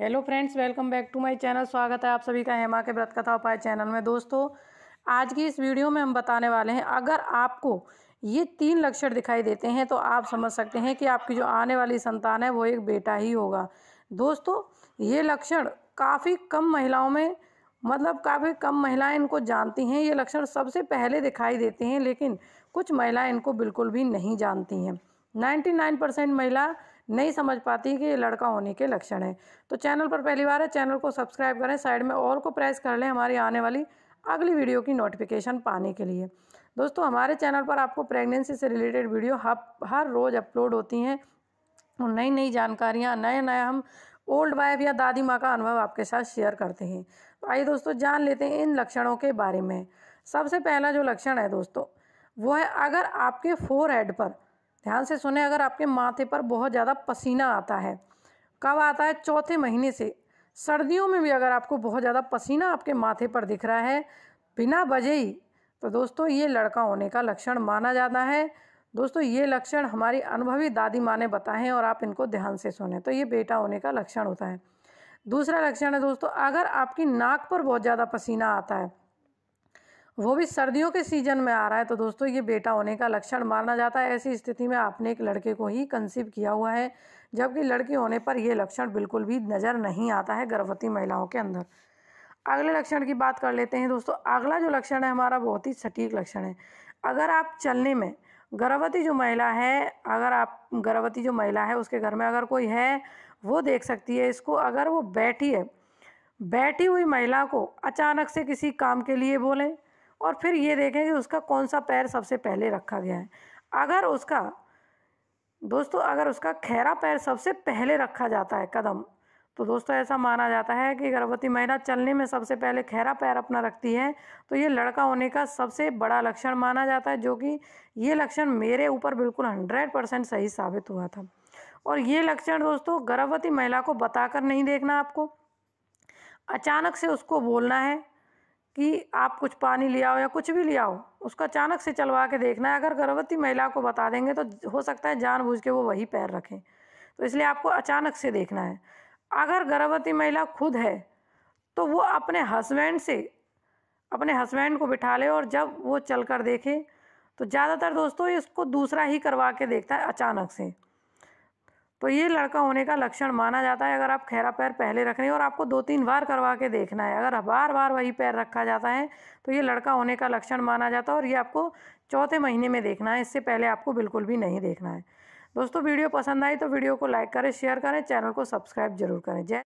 hello friends welcome back to my channel स्वागत है आप सभी का हेमा के व्रत कथा उपाय चैनल में दोस्तों आज की इस वीडियो में हम बताने वाले हैं अगर आपको ये तीन लक्षण दिखाई देते हैं तो आप समझ सकते हैं कि आपकी जो आने वाली संतान है वो एक बेटा ही होगा दोस्तों ये लक्षण काफ़ी कम महिलाओं में मतलब काफ़ी कम महिलाएँ इनको जानती हैं ये लक्षण सबसे पहले दिखाई देते हैं लेकिन कुछ महिलाएं इनको बिल्कुल भी नहीं जानती हैं नाइन्टी परसेंट महिला नहीं समझ पाती कि ये लड़का होने के लक्षण हैं तो चैनल पर पहली बार है चैनल को सब्सक्राइब करें साइड में और को प्रेस कर लें हमारी आने वाली अगली वीडियो की नोटिफिकेशन पाने के लिए दोस्तों हमारे चैनल पर आपको प्रेगनेंसी से रिलेटेड वीडियो हर हर रोज़ अपलोड होती हैं और नई नई जानकारियाँ नया नया हम ओल्ड वाइफ या दादी माँ का अनुभव आपके साथ शेयर करते हैं तो आइए दोस्तों जान लेते हैं इन लक्षणों के बारे में सबसे पहला जो लक्षण है दोस्तों वो है अगर आपके फोर हेड पर ध्यान से सुने अगर आपके माथे पर बहुत ज़्यादा पसीना आता है कब आता है चौथे महीने से सर्दियों में भी अगर आपको बहुत ज़्यादा पसीना आपके माथे पर दिख रहा है बिना बजे ही तो दोस्तों ये लड़का होने का लक्षण माना जाता है दोस्तों ये लक्षण हमारी अनुभवी दादी माँ ने बताए हैं और आप इनको ध्यान से सुने तो ये बेटा होने का लक्षण होता है दूसरा लक्षण है दोस्तों अगर आपकी नाक पर बहुत ज़्यादा पसीना आता है वो भी सर्दियों के सीज़न में आ रहा है तो दोस्तों ये बेटा होने का लक्षण माना जाता है ऐसी स्थिति में आपने एक लड़के को ही कंसीव किया हुआ है जबकि लड़की होने पर यह लक्षण बिल्कुल भी नज़र नहीं आता है गर्भवती महिलाओं के अंदर अगले लक्षण की बात कर लेते हैं दोस्तों अगला जो लक्षण है हमारा बहुत ही सटीक लक्षण है अगर आप चलने में गर्भवती जो महिला है अगर आप गर्भवती जो महिला है उसके घर में अगर कोई है वो देख सकती है इसको अगर वो बैठी है बैठी हुई महिला को अचानक से किसी काम के लिए बोलें और फिर ये देखें कि उसका कौन सा पैर सबसे पहले रखा गया है अगर उसका दोस्तों अगर उसका खैरा पैर सबसे पहले रखा जाता है कदम तो दोस्तों ऐसा माना जाता है कि गर्भवती महिला चलने में सबसे पहले खैरा पैर अपना रखती है तो ये लड़का होने का सबसे बड़ा लक्षण माना जाता है जो कि ये लक्षण मेरे ऊपर बिल्कुल हंड्रेड परसेंट सही साबित हुआ था और ये लक्षण दोस्तों गर्भवती महिला को बताकर नहीं देखना आपको अचानक से उसको बोलना है कि आप कुछ पानी ले आओ या कुछ भी ले आओ उसको अचानक से चलवा के देखना है अगर गर्भवती महिला को बता देंगे तो हो सकता है जानबूझ के वो वही पैर रखें तो इसलिए आपको अचानक से देखना है अगर गर्भवती महिला खुद है तो वो अपने हस्बैंड से अपने हस्बैंड को बिठा ले और जब वो चल कर देखे तो ज़्यादातर दोस्तों इसको दूसरा ही करवा के देखता है अचानक से तो ये लड़का होने का लक्षण माना जाता है अगर आप खैरा पैर पहले रख रहे हैं और आपको दो तीन बार करवा के देखना है अगर बार बार वही पैर रखा जाता है तो ये लड़का होने का लक्षण माना जाता है और ये आपको चौथे महीने में देखना है इससे पहले आपको बिल्कुल भी नहीं देखना है दोस्तों वीडियो पसंद आई तो वीडियो को लाइक करें शेयर करें चैनल को सब्सक्राइब जरूर करें जय